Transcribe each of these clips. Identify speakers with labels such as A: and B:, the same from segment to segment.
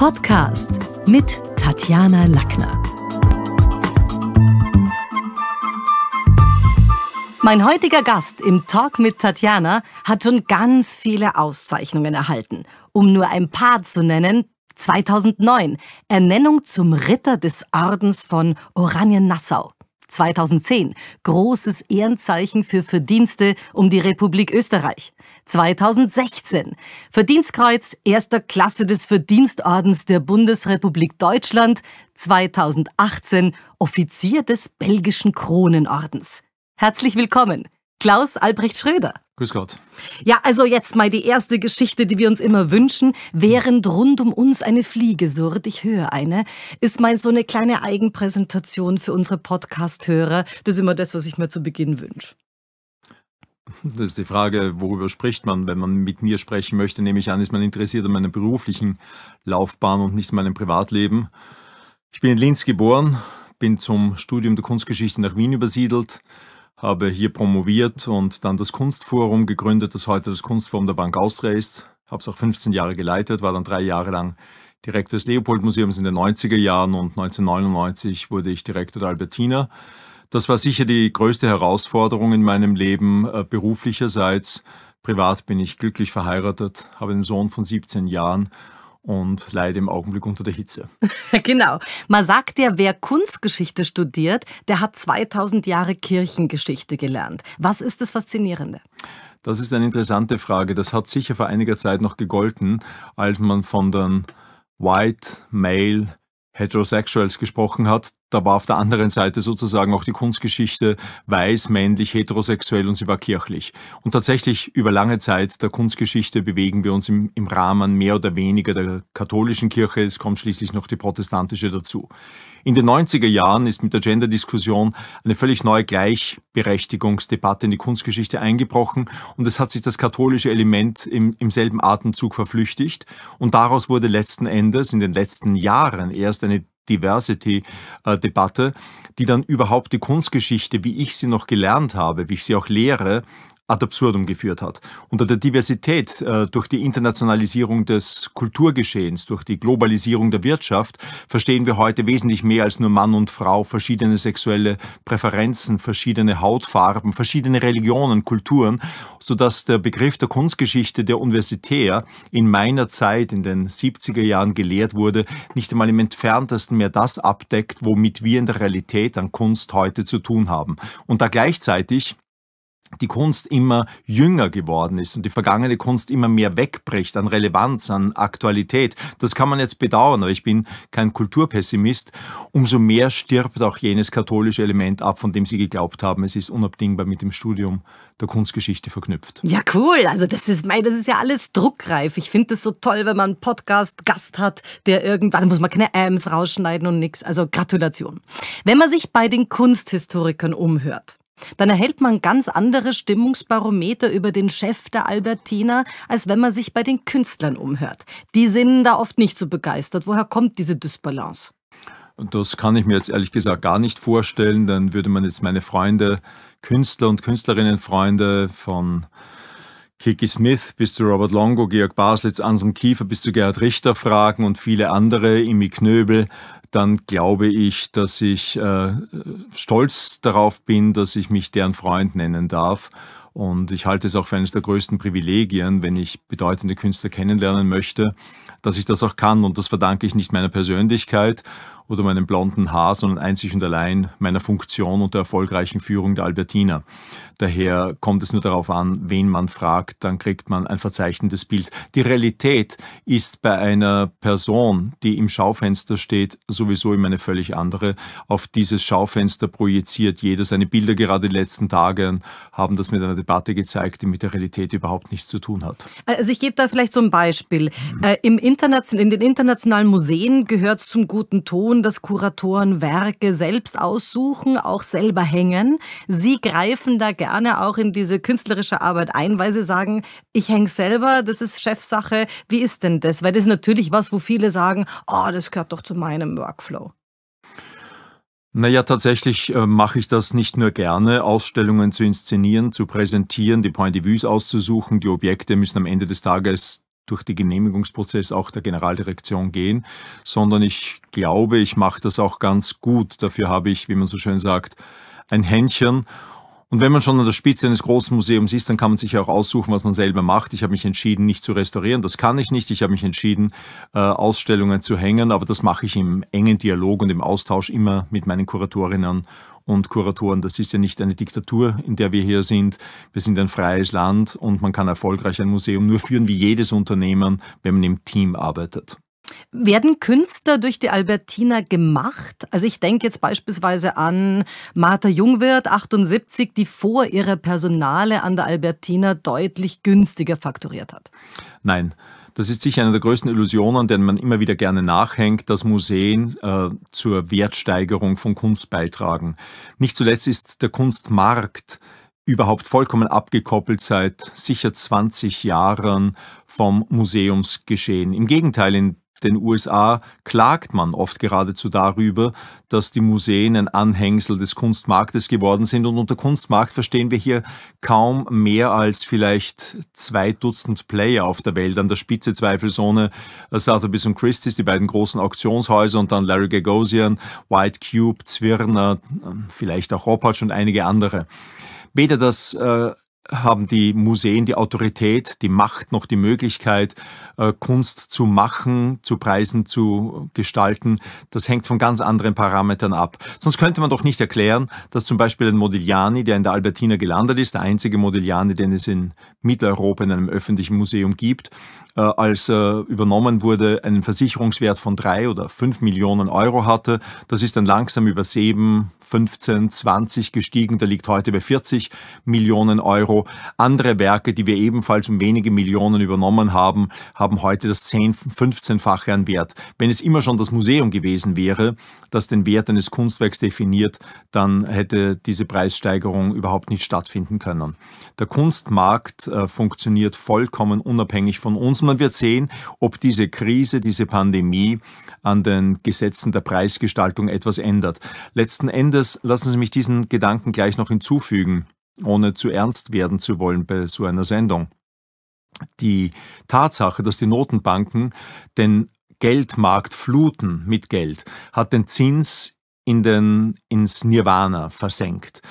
A: Podcast mit Tatjana Lackner. Mein heutiger Gast im Talk mit Tatjana hat schon ganz viele Auszeichnungen erhalten. Um nur ein paar zu nennen, 2009 Ernennung zum Ritter des Ordens von Oranien-Nassau. 2010 großes Ehrenzeichen für Verdienste um die Republik Österreich. 2016. Verdienstkreuz erster Klasse des Verdienstordens der Bundesrepublik Deutschland 2018 Offizier des belgischen Kronenordens. Herzlich willkommen, Klaus Albrecht Schröder. Grüß Gott. Ja, also jetzt mal die erste Geschichte, die wir uns immer wünschen. Während rund um uns eine Fliege surrt, ich höre eine, ist mal so eine kleine Eigenpräsentation für unsere Podcast-Hörer. Das ist immer das, was ich mir zu Beginn wünsche.
B: Das ist die Frage, worüber spricht man? Wenn man mit mir sprechen möchte, nehme ich an, ist man interessiert an meiner beruflichen Laufbahn und nicht an meinem Privatleben. Ich bin in Linz geboren, bin zum Studium der Kunstgeschichte nach Wien übersiedelt, habe hier promoviert und dann das Kunstforum gegründet, das heute das Kunstforum der Bank Austria ist. Habe es auch 15 Jahre geleitet, war dann drei Jahre lang Direktor des Leopold-Museums in den 90er Jahren und 1999 wurde ich Direktor der Albertina. Das war sicher die größte Herausforderung in meinem Leben äh, beruflicherseits. Privat bin ich glücklich verheiratet, habe einen Sohn von 17 Jahren und leide im Augenblick unter der Hitze.
A: genau. Man sagt ja, wer Kunstgeschichte studiert, der hat 2000 Jahre Kirchengeschichte gelernt. Was ist das Faszinierende?
B: Das ist eine interessante Frage. Das hat sicher vor einiger Zeit noch gegolten, als man von den White Male Heterosexuals gesprochen hat da war auf der anderen Seite sozusagen auch die Kunstgeschichte weiß, männlich, heterosexuell und sie war kirchlich. Und tatsächlich über lange Zeit der Kunstgeschichte bewegen wir uns im, im Rahmen mehr oder weniger der katholischen Kirche. Es kommt schließlich noch die protestantische dazu. In den 90er Jahren ist mit der Gender-Diskussion eine völlig neue Gleichberechtigungsdebatte in die Kunstgeschichte eingebrochen und es hat sich das katholische Element im, im selben Atemzug verflüchtigt und daraus wurde letzten Endes in den letzten Jahren erst eine Diversity-Debatte, die dann überhaupt die Kunstgeschichte, wie ich sie noch gelernt habe, wie ich sie auch lehre, ad absurdum geführt hat. Unter der Diversität äh, durch die Internationalisierung des Kulturgeschehens, durch die Globalisierung der Wirtschaft verstehen wir heute wesentlich mehr als nur Mann und Frau, verschiedene sexuelle Präferenzen, verschiedene Hautfarben, verschiedene Religionen, Kulturen, sodass der Begriff der Kunstgeschichte der Universitär in meiner Zeit in den 70er Jahren gelehrt wurde, nicht einmal im entferntesten mehr das abdeckt, womit wir in der Realität an Kunst heute zu tun haben. Und da gleichzeitig die Kunst immer jünger geworden ist und die vergangene Kunst immer mehr wegbricht an Relevanz, an Aktualität. Das kann man jetzt bedauern, aber ich bin kein Kulturpessimist. Umso mehr stirbt auch jenes katholische Element ab, von dem Sie geglaubt haben, es ist unabdingbar mit dem Studium der Kunstgeschichte verknüpft.
A: Ja, cool. Also das ist, mein, das ist ja alles druckreif. Ich finde das so toll, wenn man einen Podcast-Gast hat, der irgendwann, da muss man keine Ams rausschneiden und nix. Also Gratulation. Wenn man sich bei den Kunsthistorikern umhört, dann erhält man ganz andere Stimmungsbarometer über den Chef der Albertina, als wenn man sich bei den Künstlern umhört. Die sind da oft nicht so begeistert. Woher kommt diese Dysbalance?
B: Das kann ich mir jetzt ehrlich gesagt gar nicht vorstellen. Dann würde man jetzt meine Freunde, Künstler und Künstlerinnenfreunde von Kiki Smith bis zu Robert Longo, Georg Baslitz, Anselm Kiefer bis zu Gerhard Richter fragen und viele andere, Imi Knöbel, dann glaube ich, dass ich äh, stolz darauf bin, dass ich mich deren Freund nennen darf. Und ich halte es auch für eines der größten Privilegien, wenn ich bedeutende Künstler kennenlernen möchte, dass ich das auch kann. Und das verdanke ich nicht meiner Persönlichkeit oder meinem blonden Haar, sondern einzig und allein meiner Funktion und der erfolgreichen Führung der Albertina. Daher kommt es nur darauf an, wen man fragt, dann kriegt man ein verzeichnendes Bild. Die Realität ist bei einer Person, die im Schaufenster steht, sowieso immer eine völlig andere. Auf dieses Schaufenster projiziert jeder seine Bilder. Gerade die letzten Tage haben das mit einer Debatte gezeigt, die mit der Realität überhaupt nichts zu tun hat.
A: Also ich gebe da vielleicht so ein Beispiel. Mhm. Äh, im in den internationalen Museen gehört zum guten Ton, dass Kuratoren Werke selbst aussuchen, auch selber hängen. Sie greifen da gerne auch in diese künstlerische Arbeit ein, weil sie sagen, ich hänge selber, das ist Chefsache. Wie ist denn das? Weil das ist natürlich was, wo viele sagen, oh, das gehört doch zu meinem Workflow.
B: Naja, tatsächlich äh, mache ich das nicht nur gerne, Ausstellungen zu inszenieren, zu präsentieren, die Point de Vues auszusuchen. Die Objekte müssen am Ende des Tages durch die Genehmigungsprozess auch der Generaldirektion gehen, sondern ich glaube, ich mache das auch ganz gut. Dafür habe ich, wie man so schön sagt, ein Händchen und wenn man schon an der Spitze eines großen Museums ist, dann kann man sich ja auch aussuchen, was man selber macht. Ich habe mich entschieden, nicht zu restaurieren. Das kann ich nicht. Ich habe mich entschieden, äh, Ausstellungen zu hängen. Aber das mache ich im engen Dialog und im Austausch immer mit meinen Kuratorinnen und Kuratoren. Das ist ja nicht eine Diktatur, in der wir hier sind. Wir sind ein freies Land und man kann erfolgreich ein Museum nur führen wie jedes Unternehmen, wenn man im Team arbeitet.
A: Werden Künstler durch die Albertina gemacht? Also ich denke jetzt beispielsweise an Martha Jungwirth, 78, die vor ihrer Personale an der Albertina deutlich günstiger fakturiert hat.
B: Nein. Das ist sicher eine der größten Illusionen, denen man immer wieder gerne nachhängt, dass Museen äh, zur Wertsteigerung von Kunst beitragen. Nicht zuletzt ist der Kunstmarkt überhaupt vollkommen abgekoppelt seit sicher 20 Jahren vom Museumsgeschehen. Im Gegenteil, in den USA klagt man oft geradezu darüber, dass die Museen ein Anhängsel des Kunstmarktes geworden sind. Und unter Kunstmarkt verstehen wir hier kaum mehr als vielleicht zwei Dutzend Player auf der Welt. An der Spitze zweifelsohne äh, Sotheby's und Christie's, die beiden großen Auktionshäuser und dann Larry Gagosian, White Cube, Zwirner, äh, vielleicht auch Ropatsch und einige andere. Weder das äh, haben die Museen die Autorität, die Macht noch die Möglichkeit, äh, Kunst zu machen, zu preisen, zu gestalten, das hängt von ganz anderen Parametern ab. Sonst könnte man doch nicht erklären, dass zum Beispiel ein Modigliani, der in der Albertina gelandet ist, der einzige Modigliani, den es in Mitteleuropa in einem öffentlichen Museum gibt, äh, als äh, übernommen wurde, einen Versicherungswert von drei oder fünf Millionen Euro hatte. Das ist dann langsam über sieben, 15, 20 gestiegen. Der liegt heute bei 40 Millionen Euro. Andere Werke, die wir ebenfalls um wenige Millionen übernommen haben, haben haben heute das 10, 15-fache an Wert. Wenn es immer schon das Museum gewesen wäre, das den Wert eines Kunstwerks definiert, dann hätte diese Preissteigerung überhaupt nicht stattfinden können. Der Kunstmarkt äh, funktioniert vollkommen unabhängig von uns. Man wird sehen, ob diese Krise, diese Pandemie an den Gesetzen der Preisgestaltung etwas ändert. Letzten Endes lassen Sie mich diesen Gedanken gleich noch hinzufügen, ohne zu ernst werden zu wollen bei so einer Sendung die Tatsache, dass die Notenbanken den Geldmarkt fluten mit Geld, hat den Zins in den, ins Nirvana versenkt.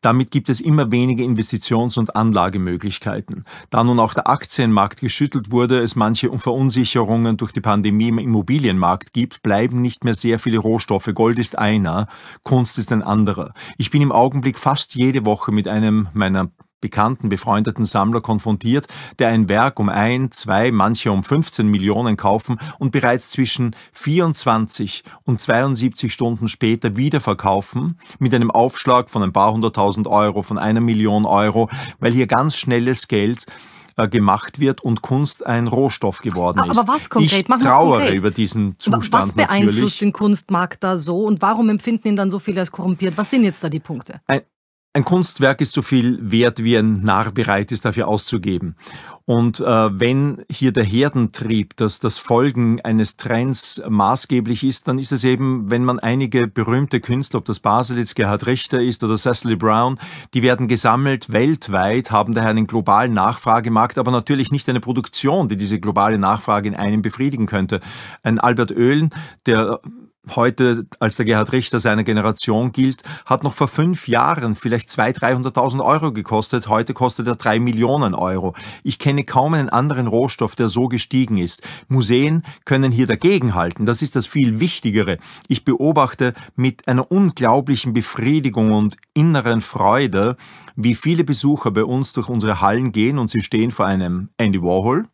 B: Damit gibt es immer weniger Investitions- und Anlagemöglichkeiten. Da nun auch der Aktienmarkt geschüttelt wurde, es manche Verunsicherungen durch die Pandemie im Immobilienmarkt gibt, bleiben nicht mehr sehr viele Rohstoffe. Gold ist einer, Kunst ist ein anderer. Ich bin im Augenblick fast jede Woche mit einem meiner bekannten, befreundeten Sammler konfrontiert, der ein Werk um ein, zwei, manche um 15 Millionen kaufen und bereits zwischen 24 und 72 Stunden später wiederverkaufen, mit einem Aufschlag von ein paar hunderttausend Euro, von einer Million Euro, weil hier ganz schnelles Geld äh, gemacht wird und Kunst ein Rohstoff geworden ist. Aber was konkret? Ich Machen trauere konkret. über diesen Zustand Was beeinflusst natürlich. den
A: Kunstmarkt da so und warum empfinden ihn dann so viele als korrumpiert? Was sind jetzt da die Punkte?
B: Ein, ein Kunstwerk ist so viel wert, wie ein Narr bereit ist, dafür auszugeben. Und äh, wenn hier der Herdentrieb, dass das Folgen eines Trends maßgeblich ist, dann ist es eben, wenn man einige berühmte Künstler, ob das Baselitz, Gerhard Richter ist oder Cecily Brown, die werden gesammelt weltweit, haben daher einen globalen Nachfragemarkt, aber natürlich nicht eine Produktion, die diese globale Nachfrage in einem befriedigen könnte. Ein Albert Oehlen, der heute als der Gerhard Richter seiner Generation gilt, hat noch vor fünf Jahren vielleicht 200.000, 300.000 Euro gekostet. Heute kostet er drei Millionen Euro. Ich kenne kaum einen anderen Rohstoff, der so gestiegen ist. Museen können hier dagegenhalten. Das ist das viel Wichtigere. Ich beobachte mit einer unglaublichen Befriedigung und inneren Freude, wie viele Besucher bei uns durch unsere Hallen gehen und sie stehen vor einem Andy Warhol,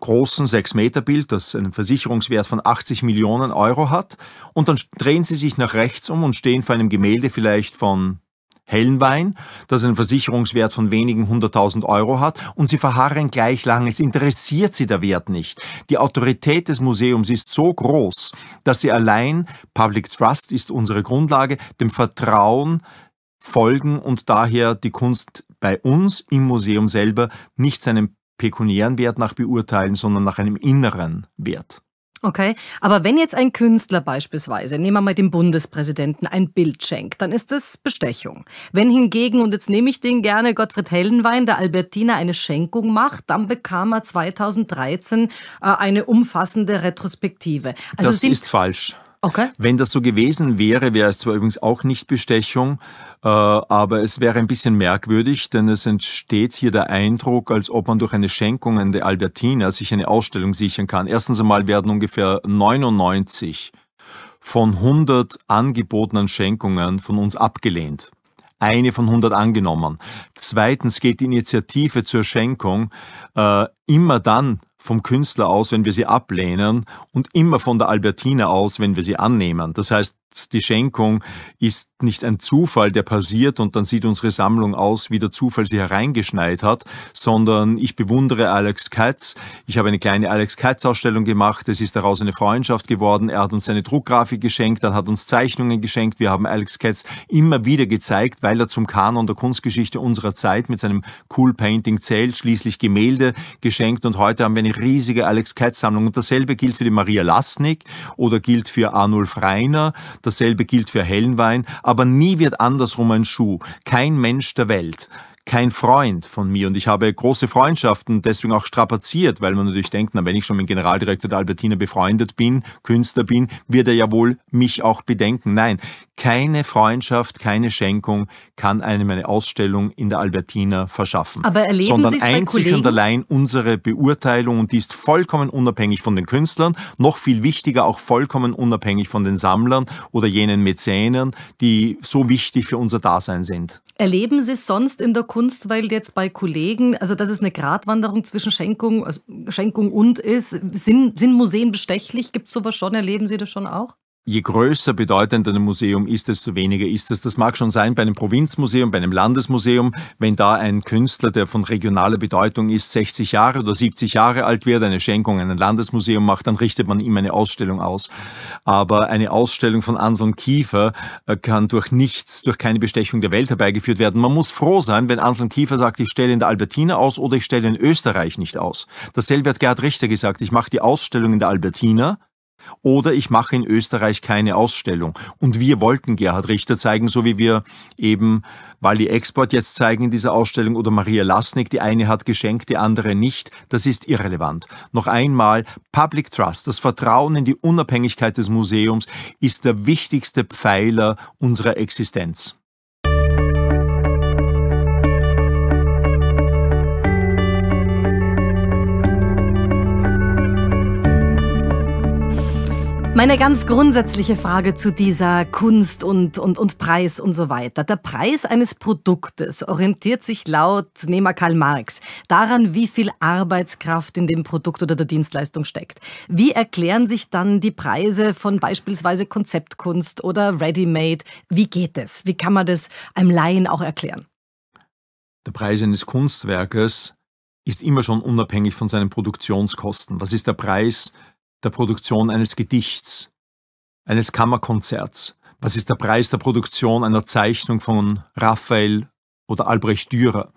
B: großen 6 meter bild das einen Versicherungswert von 80 Millionen Euro hat. Und dann drehen sie sich nach rechts um und stehen vor einem Gemälde vielleicht von Hellenwein, das einen Versicherungswert von wenigen 100.000 Euro hat und sie verharren gleich lang. Es interessiert sie der Wert nicht. Die Autorität des Museums ist so groß, dass sie allein, Public Trust ist unsere Grundlage, dem Vertrauen folgen und daher die Kunst bei uns im Museum selber nicht seinem pekuniären Wert nach beurteilen, sondern nach einem inneren Wert.
A: Okay, aber wenn jetzt ein Künstler beispielsweise, nehmen wir mal den Bundespräsidenten, ein Bild schenkt, dann ist das Bestechung. Wenn hingegen, und jetzt nehme ich den gerne, Gottfried Hellenwein, der Albertina eine Schenkung macht, dann bekam er 2013 äh, eine umfassende Retrospektive. Also das ist falsch. Okay.
B: Wenn das so gewesen wäre, wäre es zwar übrigens auch nicht Bestechung, äh, aber es wäre ein bisschen merkwürdig, denn es entsteht hier der Eindruck, als ob man durch eine Schenkung an die Albertina sich eine Ausstellung sichern kann. Erstens einmal werden ungefähr 99 von 100 angebotenen Schenkungen von uns abgelehnt eine von 100 angenommen. Zweitens geht die Initiative zur Schenkung äh, immer dann vom Künstler aus, wenn wir sie ablehnen und immer von der Albertina aus, wenn wir sie annehmen. Das heißt, die Schenkung ist nicht ein Zufall, der passiert und dann sieht unsere Sammlung aus, wie der Zufall sie hereingeschneit hat, sondern ich bewundere Alex Katz. Ich habe eine kleine Alex Katz-Ausstellung gemacht. Es ist daraus eine Freundschaft geworden. Er hat uns seine Druckgrafik geschenkt, dann hat uns Zeichnungen geschenkt. Wir haben Alex Katz immer wieder gezeigt, weil er zum Kanon der Kunstgeschichte unserer Zeit mit seinem Cool Painting zählt, schließlich Gemälde geschenkt und heute haben wir eine riesige Alex Katz-Sammlung. Und dasselbe gilt für die Maria Lasnik oder gilt für Arnulf Reiner. Dasselbe gilt für Hellenwein, aber nie wird andersrum ein Schuh. Kein Mensch der Welt kein Freund von mir und ich habe große Freundschaften deswegen auch strapaziert, weil man natürlich denkt, na, wenn ich schon mit dem Generaldirektor der Albertina befreundet bin, Künstler bin, wird er ja wohl mich auch bedenken. Nein, keine Freundschaft, keine Schenkung kann einem eine Ausstellung in der Albertina verschaffen.
A: Aber erleben sondern Sie's einzig und
B: allein unsere Beurteilung und die ist vollkommen unabhängig von den Künstlern, noch viel wichtiger auch vollkommen unabhängig von den Sammlern oder jenen Mäzenen, die so wichtig für unser Dasein sind.
A: Erleben Sie es sonst in der Kunst, weil jetzt bei Kollegen, also dass es eine Gratwanderung zwischen Schenkung, also Schenkung und ist, sind, sind Museen bestechlich? Gibt es sowas schon? Erleben Sie das schon auch?
B: je größer, bedeutender ein Museum ist, desto weniger ist es. Das mag schon sein bei einem Provinzmuseum, bei einem Landesmuseum, wenn da ein Künstler, der von regionaler Bedeutung ist, 60 Jahre oder 70 Jahre alt wird, eine Schenkung an ein Landesmuseum macht, dann richtet man ihm eine Ausstellung aus. Aber eine Ausstellung von Anselm Kiefer äh, kann durch nichts, durch keine Bestechung der Welt herbeigeführt werden. Man muss froh sein, wenn Anselm Kiefer sagt, ich stelle in der Albertina aus oder ich stelle in Österreich nicht aus. Dasselbe hat Gerhard Richter gesagt, ich mache die Ausstellung in der Albertina, oder ich mache in Österreich keine Ausstellung. Und wir wollten Gerhard Richter zeigen, so wie wir eben Wally Export jetzt zeigen in dieser Ausstellung oder Maria Lasnik. Die eine hat geschenkt, die andere nicht. Das ist irrelevant. Noch einmal, Public Trust, das Vertrauen in die Unabhängigkeit des Museums, ist der wichtigste Pfeiler unserer Existenz.
A: Meine ganz grundsätzliche Frage zu dieser Kunst und, und, und Preis und so weiter. Der Preis eines Produktes orientiert sich laut Nehmer Karl Marx daran, wie viel Arbeitskraft in dem Produkt oder der Dienstleistung steckt. Wie erklären sich dann die Preise von beispielsweise Konzeptkunst oder Ready-Made? Wie geht es? Wie kann man das einem Laien auch erklären?
B: Der Preis eines Kunstwerkes ist immer schon unabhängig von seinen Produktionskosten. Was ist der Preis der Produktion eines Gedichts, eines Kammerkonzerts? Was ist der Preis der Produktion einer Zeichnung von Raphael oder Albrecht Dürer?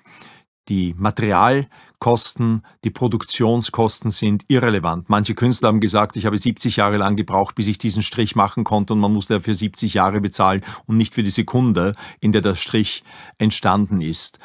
B: Die Materialkosten, die Produktionskosten sind irrelevant. Manche Künstler haben gesagt, ich habe 70 Jahre lang gebraucht, bis ich diesen Strich machen konnte und man musste ja für 70 Jahre bezahlen und nicht für die Sekunde, in der der Strich entstanden ist.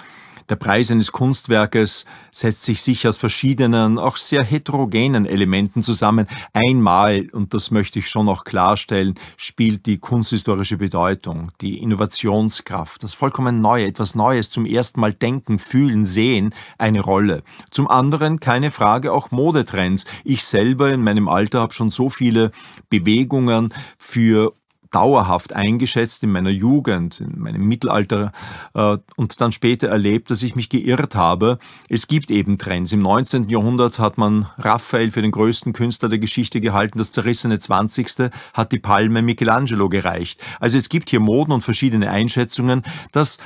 B: Der Preis eines Kunstwerkes setzt sich sicher aus verschiedenen, auch sehr heterogenen Elementen zusammen. Einmal, und das möchte ich schon noch klarstellen, spielt die kunsthistorische Bedeutung, die Innovationskraft, das vollkommen Neue, etwas Neues zum ersten Mal denken, fühlen, sehen, eine Rolle. Zum anderen, keine Frage, auch Modetrends. Ich selber in meinem Alter habe schon so viele Bewegungen für dauerhaft eingeschätzt in meiner Jugend, in meinem Mittelalter äh, und dann später erlebt, dass ich mich geirrt habe. Es gibt eben Trends. Im 19. Jahrhundert hat man Raphael für den größten Künstler der Geschichte gehalten. Das zerrissene 20. hat die Palme Michelangelo gereicht. Also es gibt hier Moden und verschiedene Einschätzungen. Das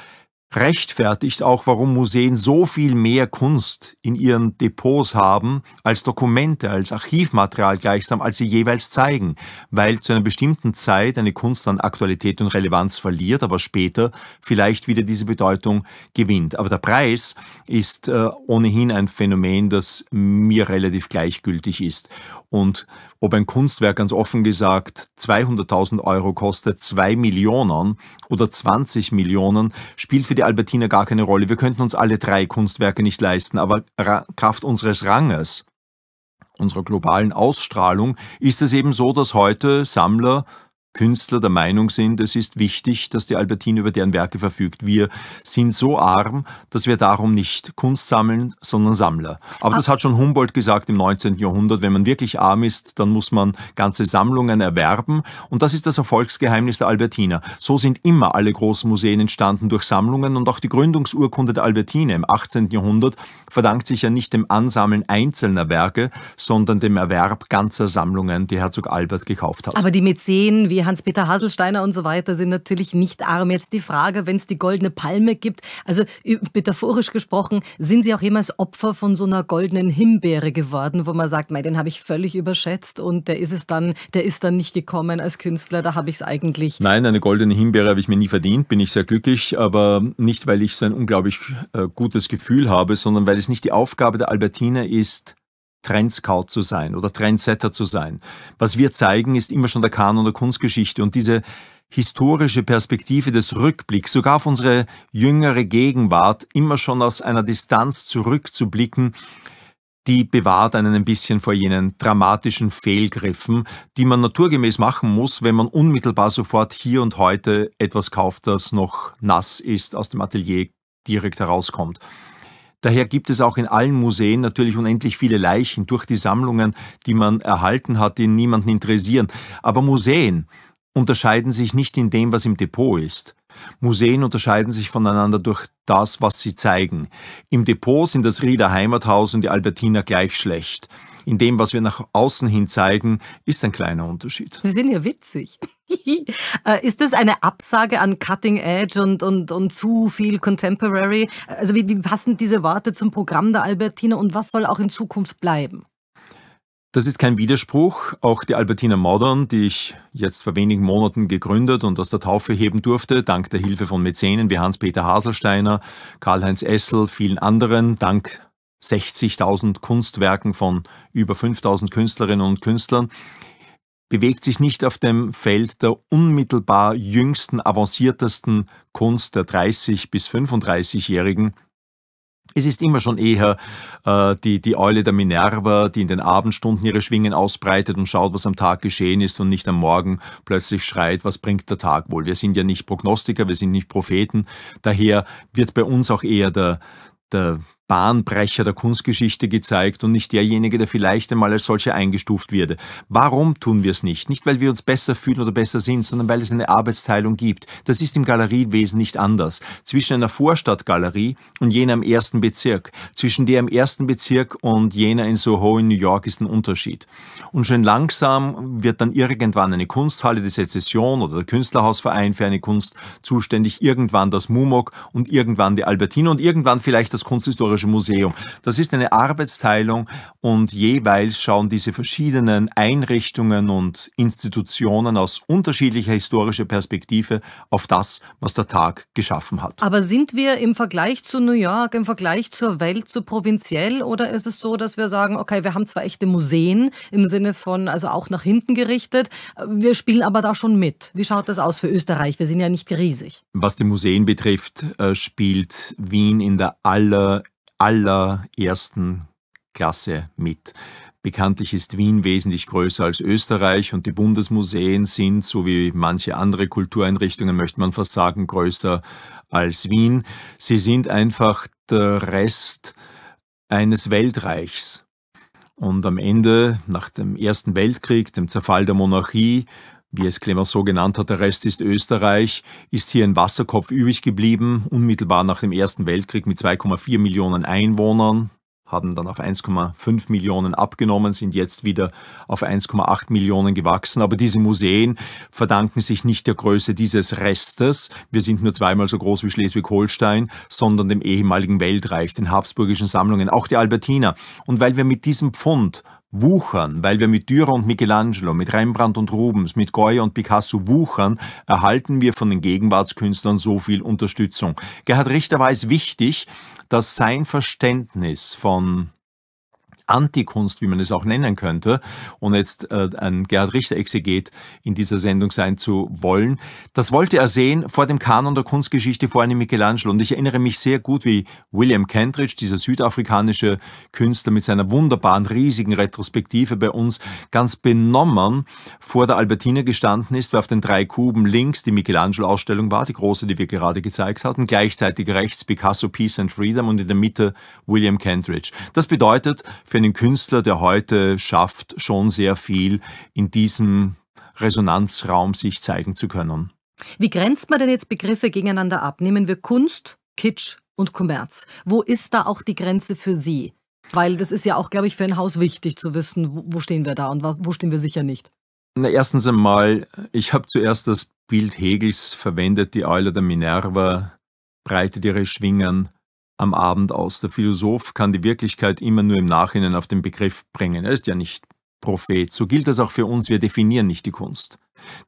B: rechtfertigt auch, warum Museen so viel mehr Kunst in ihren Depots haben, als Dokumente, als Archivmaterial gleichsam, als sie jeweils zeigen, weil zu einer bestimmten Zeit eine Kunst an Aktualität und Relevanz verliert, aber später vielleicht wieder diese Bedeutung gewinnt. Aber der Preis ist äh, ohnehin ein Phänomen, das mir relativ gleichgültig ist. Und ob ein Kunstwerk ganz offen gesagt 200.000 Euro kostet, 2 Millionen oder 20 Millionen, spielt für die Albertiner gar keine Rolle. Wir könnten uns alle drei Kunstwerke nicht leisten, aber Kraft unseres Ranges, unserer globalen Ausstrahlung, ist es eben so, dass heute Sammler Künstler der Meinung sind, es ist wichtig, dass die Albertine über deren Werke verfügt. Wir sind so arm, dass wir darum nicht Kunst sammeln, sondern Sammler. Aber Ach. das hat schon Humboldt gesagt im 19. Jahrhundert, wenn man wirklich arm ist, dann muss man ganze Sammlungen erwerben. Und das ist das Erfolgsgeheimnis der Albertiner. So sind immer alle großen Museen entstanden durch Sammlungen und auch die Gründungsurkunde der Albertine im 18. Jahrhundert verdankt sich ja nicht dem Ansammeln einzelner Werke, sondern dem Erwerb ganzer Sammlungen, die Herzog Albert gekauft hat. Aber
A: die Mäzen, wie Hans-Peter Haselsteiner und so weiter sind natürlich nicht arm. Jetzt die Frage, wenn es die goldene Palme gibt, also äh, metaphorisch gesprochen, sind Sie auch jemals Opfer von so einer goldenen Himbeere geworden, wo man sagt, mei, den habe ich völlig überschätzt und der ist es dann, der ist dann nicht gekommen als Künstler, da habe ich es eigentlich.
B: Nein, eine goldene Himbeere habe ich mir nie verdient, bin ich sehr glücklich, aber nicht, weil ich so ein unglaublich äh, gutes Gefühl habe, sondern weil es nicht die Aufgabe der Albertine ist, Trendscout zu sein oder Trendsetter zu sein. Was wir zeigen, ist immer schon der Kanon der Kunstgeschichte und diese historische Perspektive des Rückblicks, sogar auf unsere jüngere Gegenwart, immer schon aus einer Distanz zurückzublicken, die bewahrt einen ein bisschen vor jenen dramatischen Fehlgriffen, die man naturgemäß machen muss, wenn man unmittelbar sofort hier und heute etwas kauft, das noch nass ist, aus dem Atelier direkt herauskommt. Daher gibt es auch in allen Museen natürlich unendlich viele Leichen durch die Sammlungen, die man erhalten hat, die niemanden interessieren. Aber Museen unterscheiden sich nicht in dem, was im Depot ist. Museen unterscheiden sich voneinander durch das, was sie zeigen. Im Depot sind das Rieder Heimathaus und die Albertina gleich schlecht in dem, was wir nach außen hin zeigen, ist ein kleiner Unterschied. Sie
A: sind ja witzig. Äh, ist das eine Absage an Cutting Edge und, und, und zu viel Contemporary? Also wie, wie passen diese Worte zum Programm der Albertina und was soll auch in Zukunft bleiben?
B: Das ist kein Widerspruch. Auch die Albertina Modern, die ich jetzt vor wenigen Monaten gegründet und aus der Taufe heben durfte, dank der Hilfe von Mäzenen wie Hans-Peter Haselsteiner, Karl-Heinz Essel, vielen anderen, dank 60.000 Kunstwerken von über 5.000 Künstlerinnen und Künstlern, bewegt sich nicht auf dem Feld der unmittelbar jüngsten, avanciertesten Kunst der 30- bis 35-Jährigen. Es ist immer schon eher äh, die, die Eule der Minerva, die in den Abendstunden ihre Schwingen ausbreitet und schaut, was am Tag geschehen ist und nicht am Morgen plötzlich schreit, was bringt der Tag wohl. Wir sind ja nicht Prognostiker, wir sind nicht Propheten. Daher wird bei uns auch eher der, der Bahnbrecher der Kunstgeschichte gezeigt und nicht derjenige, der vielleicht einmal als solcher eingestuft wird. Warum tun wir es nicht? Nicht, weil wir uns besser fühlen oder besser sind, sondern weil es eine Arbeitsteilung gibt. Das ist im Galeriewesen nicht anders. Zwischen einer Vorstadtgalerie und jener im ersten Bezirk, zwischen der im ersten Bezirk und jener in Soho in New York ist ein Unterschied. Und schon langsam wird dann irgendwann eine Kunsthalle, die Sezession oder der Künstlerhausverein für eine Kunst zuständig, irgendwann das MUMOK und irgendwann die Albertina und irgendwann vielleicht das Kunsthistorische Historische Museum. Das ist eine Arbeitsteilung und jeweils schauen diese verschiedenen Einrichtungen und Institutionen aus unterschiedlicher historischer Perspektive auf das, was der Tag geschaffen hat.
A: Aber sind wir im Vergleich zu New York, im Vergleich zur Welt zu so provinziell oder ist es so, dass wir sagen, okay, wir haben zwar echte Museen im Sinne von, also auch nach hinten gerichtet, wir spielen aber da schon mit. Wie schaut das aus für Österreich? Wir sind ja nicht riesig.
B: Was die Museen betrifft, äh, spielt Wien in der aller aller Klasse mit. Bekanntlich ist Wien wesentlich größer als Österreich und die Bundesmuseen sind, so wie manche andere Kultureinrichtungen, möchte man fast sagen, größer als Wien. Sie sind einfach der Rest eines Weltreichs. Und am Ende, nach dem Ersten Weltkrieg, dem Zerfall der Monarchie, wie es Clemenceau genannt hat, der Rest ist Österreich, ist hier ein Wasserkopf übrig geblieben, unmittelbar nach dem Ersten Weltkrieg mit 2,4 Millionen Einwohnern, haben dann auf 1,5 Millionen abgenommen, sind jetzt wieder auf 1,8 Millionen gewachsen. Aber diese Museen verdanken sich nicht der Größe dieses Restes, wir sind nur zweimal so groß wie Schleswig-Holstein, sondern dem ehemaligen Weltreich, den habsburgischen Sammlungen, auch die Albertina. Und weil wir mit diesem Pfund wuchern, weil wir mit Dürer und Michelangelo, mit Rembrandt und Rubens, mit Goya und Picasso wuchern, erhalten wir von den Gegenwartskünstlern so viel Unterstützung. Gerhard Richter war es wichtig, dass sein Verständnis von Antikunst, wie man es auch nennen könnte, und jetzt äh, ein Gerhard Richter-Exeget in dieser Sendung sein zu wollen. Das wollte er sehen vor dem Kanon der Kunstgeschichte, vor einem Michelangelo. Und ich erinnere mich sehr gut, wie William Kentridge, dieser südafrikanische Künstler mit seiner wunderbaren, riesigen Retrospektive bei uns, ganz benommen vor der Albertina gestanden ist, weil auf den drei Kuben links die Michelangelo-Ausstellung war, die große, die wir gerade gezeigt hatten, gleichzeitig rechts Picasso, Peace and Freedom und in der Mitte William Kentridge. Das bedeutet, für einen Künstler, der heute schafft, schon sehr viel in diesem Resonanzraum sich zeigen zu können.
A: Wie grenzt man denn jetzt Begriffe gegeneinander ab? Nehmen wir Kunst, Kitsch und Kommerz. Wo ist da auch die Grenze für Sie? Weil das ist ja auch, glaube ich, für ein Haus wichtig zu wissen, wo stehen wir da und wo stehen wir sicher nicht.
B: Na, erstens einmal, ich habe zuerst das Bild Hegels verwendet, die Eule der Minerva breitet ihre Schwingen am Abend aus. Der Philosoph kann die Wirklichkeit immer nur im Nachhinein auf den Begriff bringen. Er ist ja nicht Prophet. So gilt das auch für uns. Wir definieren nicht die Kunst.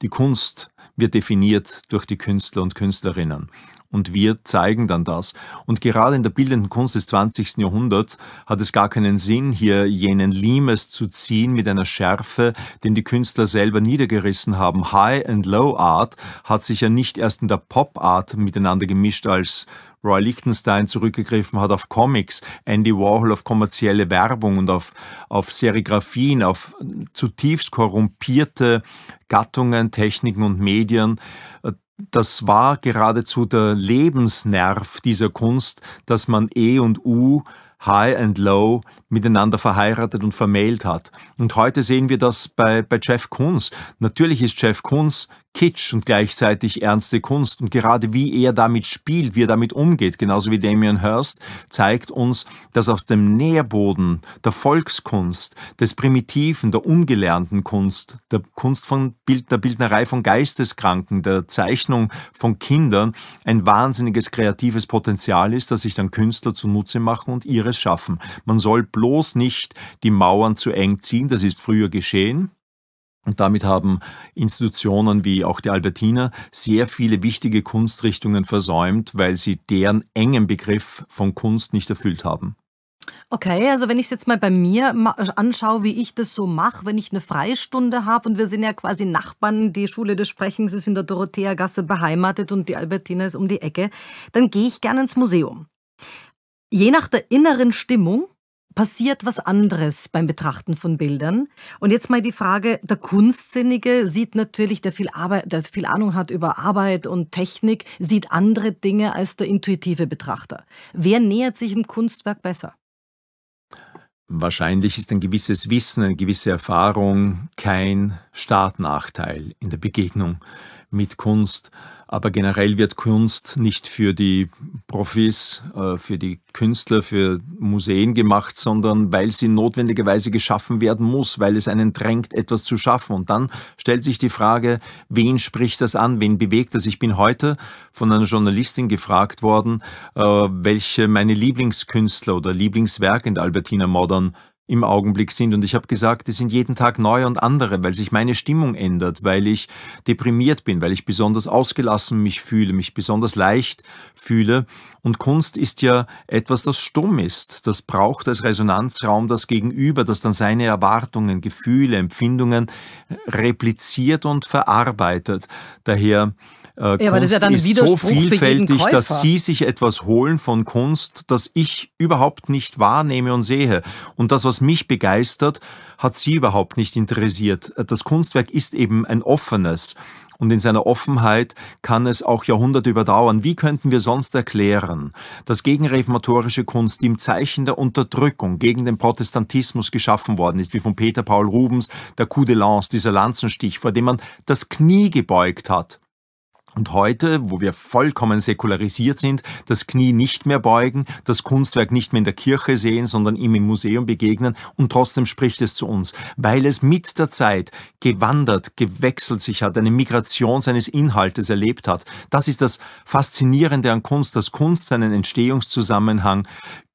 B: Die Kunst wird definiert durch die Künstler und Künstlerinnen. Und wir zeigen dann das. Und gerade in der bildenden Kunst des 20. Jahrhunderts hat es gar keinen Sinn, hier jenen Limes zu ziehen mit einer Schärfe, den die Künstler selber niedergerissen haben. High and Low Art hat sich ja nicht erst in der Pop Art miteinander gemischt als Roy Lichtenstein zurückgegriffen hat auf Comics, Andy Warhol auf kommerzielle Werbung und auf, auf Serigraphien, auf zutiefst korrumpierte Gattungen, Techniken und Medien. Das war geradezu der Lebensnerv dieser Kunst, dass man E und U High and Low miteinander verheiratet und vermählt hat. Und heute sehen wir das bei, bei Jeff Koons. Natürlich ist Jeff Koons Kitsch und gleichzeitig ernste Kunst. Und gerade wie er damit spielt, wie er damit umgeht, genauso wie Damien Hirst, zeigt uns, dass auf dem Nährboden der Volkskunst, des Primitiven, der ungelernten Kunst, der Kunst von Bild, der Bildnerei von Geisteskranken, der Zeichnung von Kindern ein wahnsinniges kreatives Potenzial ist, das sich dann Künstler zunutze machen und ihres schaffen. Man soll bloß nicht die Mauern zu eng ziehen, das ist früher geschehen. Und damit haben Institutionen wie auch die Albertina sehr viele wichtige Kunstrichtungen versäumt, weil sie deren engen Begriff von Kunst nicht erfüllt haben.
A: Okay, also wenn ich es jetzt mal bei mir anschaue, wie ich das so mache, wenn ich eine Freistunde habe und wir sind ja quasi Nachbarn, die Schule des Sprechens ist in der Dorotheagasse beheimatet und die Albertina ist um die Ecke, dann gehe ich gerne ins Museum. Je nach der inneren Stimmung passiert was anderes beim Betrachten von Bildern. Und jetzt mal die Frage, der Kunstsinnige sieht natürlich, der viel, Arbeit, der viel Ahnung hat über Arbeit und Technik, sieht andere Dinge als der intuitive Betrachter. Wer nähert sich im Kunstwerk besser?
B: Wahrscheinlich ist ein gewisses Wissen, eine gewisse Erfahrung kein Startnachteil in der Begegnung mit Kunst. Aber generell wird Kunst nicht für die Profis, äh, für die Künstler, für Museen gemacht, sondern weil sie notwendigerweise geschaffen werden muss, weil es einen drängt, etwas zu schaffen. Und dann stellt sich die Frage, wen spricht das an, wen bewegt das? Ich bin heute von einer Journalistin gefragt worden, äh, welche meine Lieblingskünstler oder Lieblingswerke in der Albertina Modern im Augenblick sind. Und ich habe gesagt, die sind jeden Tag neu und andere, weil sich meine Stimmung ändert, weil ich deprimiert bin, weil ich besonders ausgelassen mich fühle, mich besonders leicht fühle. Und Kunst ist ja etwas, das stumm ist. Das braucht als Resonanzraum das Gegenüber, das dann seine Erwartungen, Gefühle, Empfindungen repliziert und verarbeitet. Daher äh, ja, Kunst ja dann ist so vielfältig, dass Sie sich etwas holen von Kunst, das ich überhaupt nicht wahrnehme und sehe. Und das, was mich begeistert, hat Sie überhaupt nicht interessiert. Das Kunstwerk ist eben ein offenes. Und in seiner Offenheit kann es auch Jahrhunderte überdauern. Wie könnten wir sonst erklären, dass gegenreformatorische Kunst, die im Zeichen der Unterdrückung gegen den Protestantismus geschaffen worden ist, wie von Peter Paul Rubens, der Coup de Lance, dieser Lanzenstich, vor dem man das Knie gebeugt hat, und heute, wo wir vollkommen säkularisiert sind, das Knie nicht mehr beugen, das Kunstwerk nicht mehr in der Kirche sehen, sondern ihm im Museum begegnen und trotzdem spricht es zu uns, weil es mit der Zeit gewandert, gewechselt sich hat, eine Migration seines Inhaltes erlebt hat. Das ist das Faszinierende an Kunst, dass Kunst seinen Entstehungszusammenhang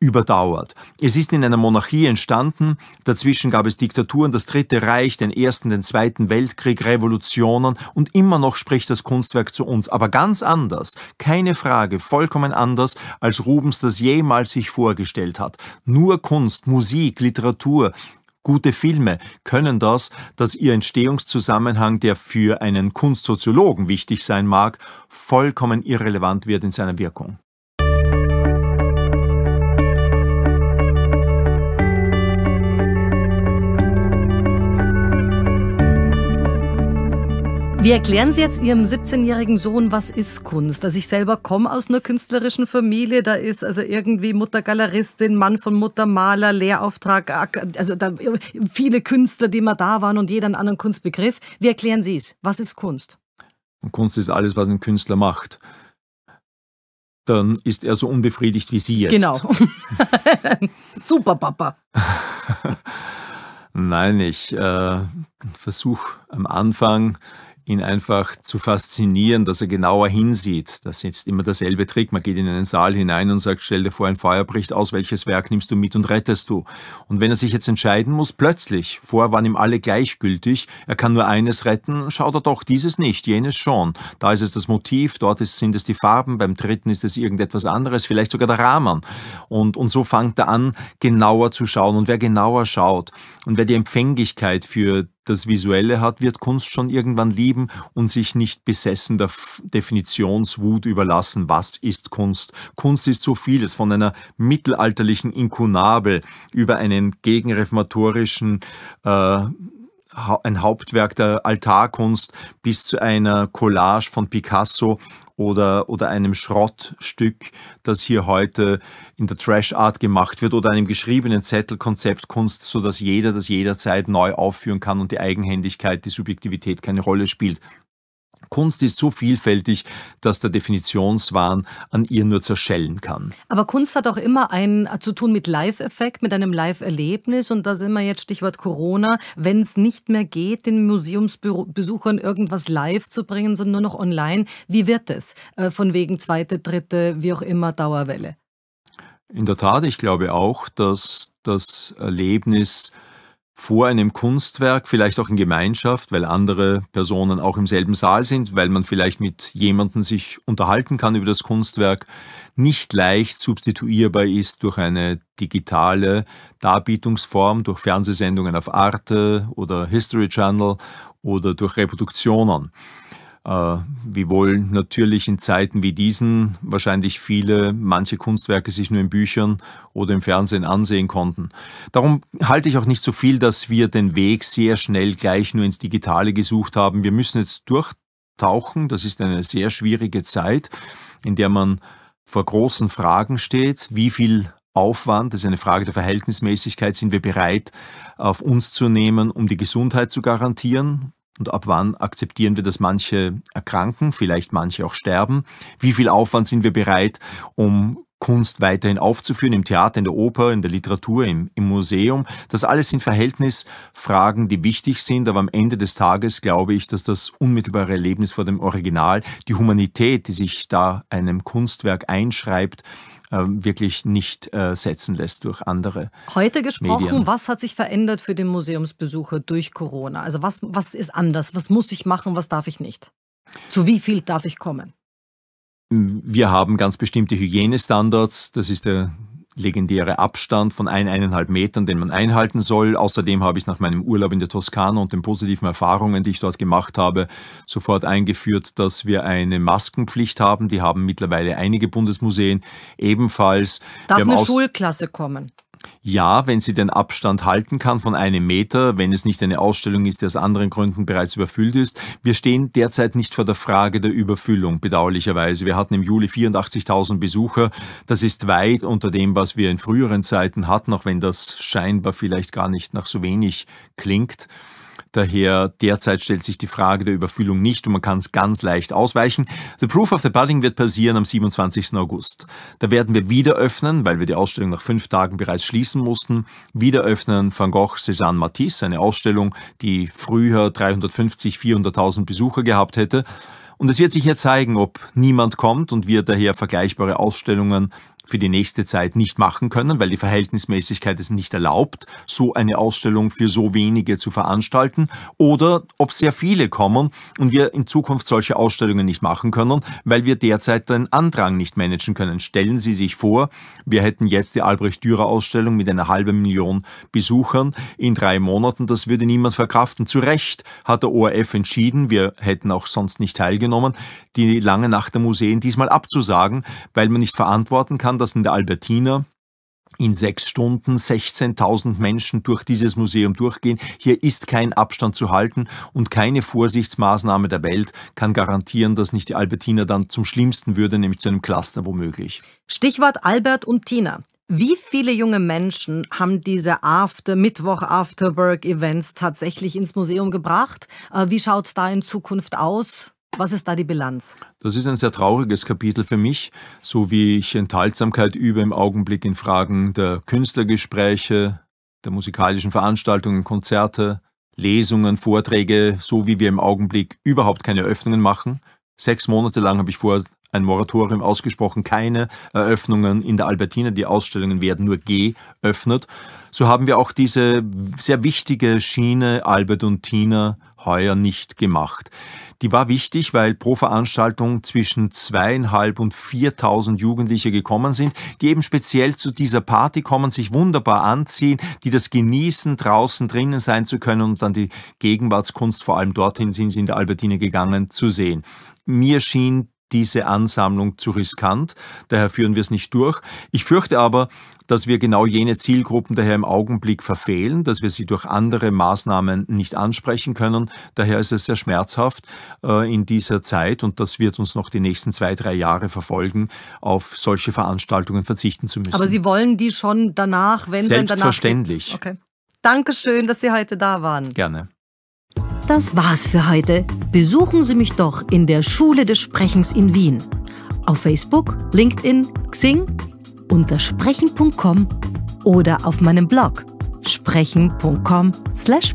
B: überdauert. Es ist in einer Monarchie entstanden, dazwischen gab es Diktaturen, das Dritte Reich, den Ersten, den Zweiten Weltkrieg, Revolutionen und immer noch spricht das Kunstwerk zu uns, aber ganz anders, keine Frage, vollkommen anders, als Rubens das jemals sich vorgestellt hat. Nur Kunst, Musik, Literatur, Gute Filme können das, dass ihr Entstehungszusammenhang, der für einen Kunstsoziologen wichtig sein mag, vollkommen irrelevant wird in seiner Wirkung.
A: Wie erklären Sie jetzt Ihrem 17-jährigen Sohn, was ist Kunst? Also ich selber komme aus einer künstlerischen Familie, da ist also irgendwie Mutter Galeristin, Mann von Mutter Maler, Lehrauftrag, also viele Künstler, die immer da waren und jeder einen anderen Kunstbegriff. Wie erklären Sie es? Was ist Kunst?
B: Kunst ist alles, was ein Künstler macht dann ist er so unbefriedigt wie Sie jetzt. Genau.
A: Super, Papa.
B: Nein, ich äh, versuche am Anfang ihn einfach zu faszinieren, dass er genauer hinsieht. Das ist jetzt immer derselbe Trick. Man geht in einen Saal hinein und sagt, stell dir vor, ein Feuer bricht aus, welches Werk nimmst du mit und rettest du? Und wenn er sich jetzt entscheiden muss, plötzlich, vorher waren ihm alle gleichgültig, er kann nur eines retten, schaut er doch dieses nicht, jenes schon. Da ist es das Motiv, dort ist, sind es die Farben, beim dritten ist es irgendetwas anderes, vielleicht sogar der Rahmen. Und, und so fängt er an, genauer zu schauen. Und wer genauer schaut und wer die Empfänglichkeit für das Visuelle hat, wird Kunst schon irgendwann lieben und sich nicht besessen der Definitionswut überlassen, was ist Kunst. Kunst ist so vieles, von einer mittelalterlichen Inkunabel über einen gegenreformatorischen äh, ein Hauptwerk der Altarkunst bis zu einer Collage von Picasso oder, oder einem Schrottstück, das hier heute in der Trash Art gemacht wird oder einem geschriebenen Zettelkonzeptkunst, sodass jeder das jederzeit neu aufführen kann und die Eigenhändigkeit, die Subjektivität keine Rolle spielt. Kunst ist so vielfältig, dass der Definitionswahn an ihr nur zerschellen kann.
A: Aber Kunst hat auch immer einen äh, zu tun mit Live-Effekt, mit einem Live-Erlebnis. Und da sind wir jetzt Stichwort Corona. Wenn es nicht mehr geht, den Museumsbesuchern irgendwas live zu bringen, sondern nur noch online, wie wird es? Äh, von wegen zweite, dritte, wie auch immer, Dauerwelle.
B: In der Tat, ich glaube auch, dass das Erlebnis vor einem Kunstwerk, vielleicht auch in Gemeinschaft, weil andere Personen auch im selben Saal sind, weil man vielleicht mit jemandem sich unterhalten kann über das Kunstwerk, nicht leicht substituierbar ist durch eine digitale Darbietungsform, durch Fernsehsendungen auf Arte oder History Channel oder durch Reproduktionen. Äh, wiewohl natürlich in Zeiten wie diesen wahrscheinlich viele, manche Kunstwerke sich nur in Büchern oder im Fernsehen ansehen konnten. Darum halte ich auch nicht so viel, dass wir den Weg sehr schnell gleich nur ins Digitale gesucht haben. Wir müssen jetzt durchtauchen. Das ist eine sehr schwierige Zeit, in der man vor großen Fragen steht. Wie viel Aufwand, das ist eine Frage der Verhältnismäßigkeit, sind wir bereit, auf uns zu nehmen, um die Gesundheit zu garantieren? und ab wann akzeptieren wir, dass manche erkranken, vielleicht manche auch sterben? Wie viel Aufwand sind wir bereit, um Kunst weiterhin aufzuführen, im Theater, in der Oper, in der Literatur, im, im, Museum. Das alles sind Verhältnisfragen, die wichtig sind, aber am Ende des Tages glaube ich, dass das unmittelbare Erlebnis vor dem Original, die Humanität, die sich da einem Kunstwerk einschreibt, ähm, wirklich nicht äh, setzen lässt durch andere.
A: Heute gesprochen, Medien. was hat sich verändert für den Museumsbesucher durch Corona? Also was, was ist anders? Was muss ich machen? Was darf ich nicht? Zu wie viel darf ich kommen?
B: Wir haben ganz bestimmte Hygienestandards. Das ist der legendäre Abstand von ein, eineinhalb Metern, den man einhalten soll. Außerdem habe ich nach meinem Urlaub in der Toskana und den positiven Erfahrungen, die ich dort gemacht habe, sofort eingeführt, dass wir eine Maskenpflicht haben. Die haben mittlerweile einige Bundesmuseen ebenfalls. Darf eine
A: Schulklasse kommen?
B: Ja, wenn sie den Abstand halten kann von einem Meter, wenn es nicht eine Ausstellung ist, die aus anderen Gründen bereits überfüllt ist. Wir stehen derzeit nicht vor der Frage der Überfüllung, bedauerlicherweise. Wir hatten im Juli 84.000 Besucher. Das ist weit unter dem, was wir in früheren Zeiten hatten, auch wenn das scheinbar vielleicht gar nicht nach so wenig klingt. Daher derzeit stellt sich die Frage der Überfüllung nicht und man kann es ganz leicht ausweichen. The Proof of the Budding wird passieren am 27. August. Da werden wir wieder öffnen, weil wir die Ausstellung nach fünf Tagen bereits schließen mussten. Wieder öffnen Van Gogh, Cézanne Matisse, eine Ausstellung, die früher 350, 400.000 Besucher gehabt hätte. Und es wird sich hier zeigen, ob niemand kommt und wir daher vergleichbare Ausstellungen für die nächste Zeit nicht machen können, weil die Verhältnismäßigkeit es nicht erlaubt, so eine Ausstellung für so wenige zu veranstalten, oder ob sehr viele kommen und wir in Zukunft solche Ausstellungen nicht machen können, weil wir derzeit den Andrang nicht managen können. Stellen Sie sich vor, wir hätten jetzt die Albrecht-Dürer-Ausstellung mit einer halben Million Besuchern in drei Monaten. Das würde niemand verkraften. Zu Recht hat der ORF entschieden, wir hätten auch sonst nicht teilgenommen, die lange Nacht der Museen diesmal abzusagen, weil man nicht verantworten kann, besonders in der Albertina, in sechs Stunden 16.000 Menschen durch dieses Museum durchgehen. Hier ist kein Abstand zu halten und keine Vorsichtsmaßnahme der Welt kann garantieren, dass nicht die Albertina dann zum Schlimmsten würde, nämlich zu einem Cluster womöglich.
A: Stichwort Albert und Tina. Wie viele junge Menschen haben diese After, Mittwoch-Afterwork-Events tatsächlich ins Museum gebracht? Äh, wie schaut es da in Zukunft aus? Was ist da die Bilanz?
B: Das ist ein sehr trauriges Kapitel für mich, so wie ich Enthaltsamkeit übe im Augenblick in Fragen der Künstlergespräche, der musikalischen Veranstaltungen, Konzerte, Lesungen, Vorträge, so wie wir im Augenblick überhaupt keine Eröffnungen machen. Sechs Monate lang habe ich vor ein Moratorium ausgesprochen, keine Eröffnungen in der Albertina, die Ausstellungen werden nur geöffnet. So haben wir auch diese sehr wichtige Schiene Albert und Tina heuer nicht gemacht. Die war wichtig, weil pro Veranstaltung zwischen zweieinhalb und 4000 Jugendliche gekommen sind, die eben speziell zu dieser Party kommen, sich wunderbar anziehen, die das genießen, draußen drinnen sein zu können und dann die Gegenwartskunst, vor allem dorthin sind sie in der Albertine gegangen, zu sehen. Mir schien diese Ansammlung zu riskant, daher führen wir es nicht durch. Ich fürchte aber, dass wir genau jene Zielgruppen daher im Augenblick verfehlen, dass wir sie durch andere Maßnahmen nicht ansprechen können. Daher ist es sehr schmerzhaft äh, in dieser Zeit und das wird uns noch die nächsten zwei, drei Jahre verfolgen, auf solche Veranstaltungen verzichten zu müssen. Aber
A: Sie wollen die schon danach, wenn Selbstverständlich. danach. Selbstverständlich. okay. Dankeschön, dass Sie heute da waren. Gerne. Das war's für heute. Besuchen Sie mich doch in der Schule des Sprechens in Wien. Auf Facebook, LinkedIn, Xing, unter sprechen.com oder auf meinem Blog sprechen.com/blog. slash